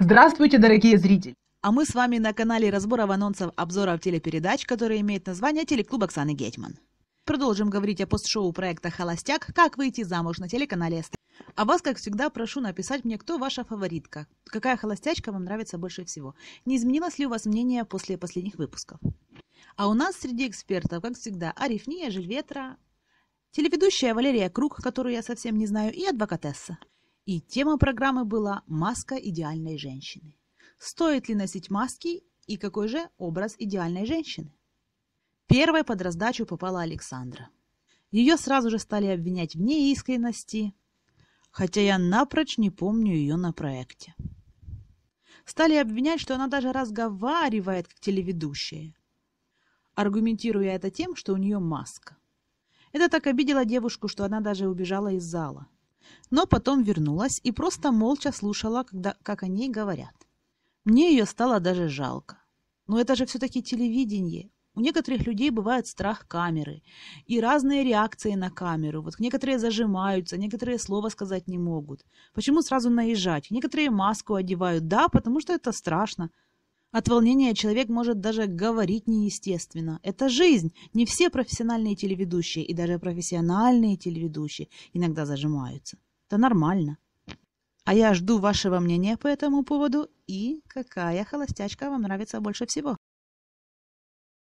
Здравствуйте, дорогие зрители! А мы с вами на канале разборов анонсов обзоров телепередач, который имеет название «Телеклуб Оксаны Гетьман». Продолжим говорить о постшоу проекта «Холостяк. Как выйти замуж» на телеканале СТ. А вас, как всегда, прошу написать мне, кто ваша фаворитка, какая холостячка вам нравится больше всего. Не изменилось ли у вас мнение после последних выпусков? А у нас среди экспертов, как всегда, Арифния, Жильветра, телеведущая Валерия Круг, которую я совсем не знаю, и адвокатесса. И тема программы была «Маска идеальной женщины». Стоит ли носить маски и какой же образ идеальной женщины? Первой под раздачу попала Александра. Ее сразу же стали обвинять в неискренности, хотя я напрочь не помню ее на проекте. Стали обвинять, что она даже разговаривает как телеведущая, аргументируя это тем, что у нее маска. Это так обидело девушку, что она даже убежала из зала но потом вернулась и просто молча слушала, когда, как о ней говорят. Мне ее стало даже жалко. Но это же все-таки телевидение. У некоторых людей бывает страх камеры и разные реакции на камеру. Вот некоторые зажимаются, некоторые слова сказать не могут. Почему сразу наезжать? Некоторые маску одевают. Да, потому что это страшно. От волнения человек может даже говорить неестественно. Это жизнь. Не все профессиональные телеведущие и даже профессиональные телеведущие иногда зажимаются. Это нормально. А я жду вашего мнения по этому поводу и какая холостячка вам нравится больше всего.